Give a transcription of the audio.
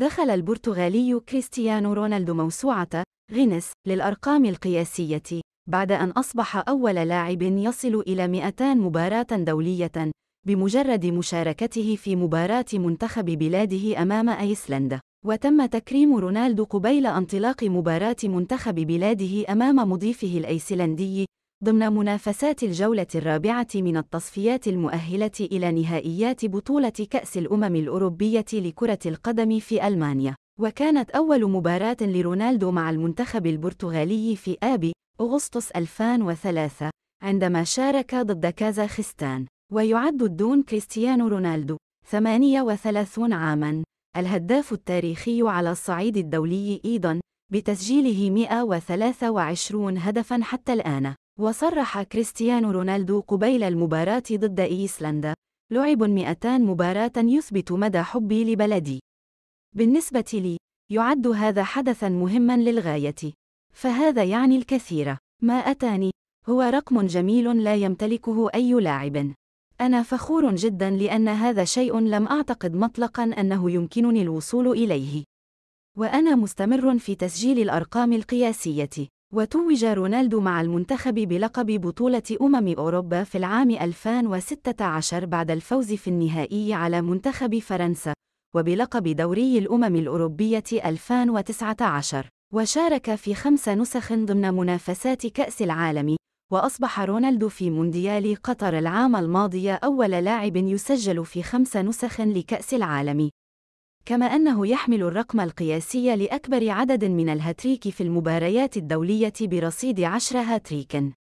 دخل البرتغالي كريستيانو رونالدو موسوعة غينيس للأرقام القياسية بعد أن أصبح أول لاعب يصل إلى 200 مباراة دولية بمجرد مشاركته في مباراة منتخب بلاده أمام أيسلندا وتم تكريم رونالدو قبيل انطلاق مباراة منتخب بلاده أمام مضيفه الأيسلندي ضمن منافسات الجولة الرابعة من التصفيات المؤهلة إلى نهائيات بطولة كأس الأمم الأوروبية لكرة القدم في ألمانيا، وكانت أول مباراة لرونالدو مع المنتخب البرتغالي في آبي أغسطس 2003 عندما شارك ضد كازاخستان، ويعد الدون كريستيانو رونالدو 38 عاماً الهداف التاريخي على الصعيد الدولي أيضاً بتسجيله 123 هدفاً حتى الآن. وصرح كريستيانو رونالدو قبيل المباراة ضد إيسلندا لعب 200 مباراة يثبت مدى حبي لبلدي بالنسبة لي يعد هذا حدثا مهما للغاية فهذا يعني الكثير ما أتاني هو رقم جميل لا يمتلكه أي لاعب أنا فخور جدا لأن هذا شيء لم أعتقد مطلقا أنه يمكنني الوصول إليه وأنا مستمر في تسجيل الأرقام القياسية وتوج رونالدو مع المنتخب بلقب بطولة أمم أوروبا في العام 2016 بعد الفوز في النهائي على منتخب فرنسا، وبلقب دوري الأمم الأوروبية 2019، وشارك في خمس نسخ ضمن منافسات كأس العالم، وأصبح رونالدو في مونديال قطر العام الماضي أول لاعب يسجل في خمس نسخ لكأس العالم. كما أنه يحمل الرقم القياسي لأكبر عدد من الهاتريك في المباريات الدولية برصيد 10 هاتريك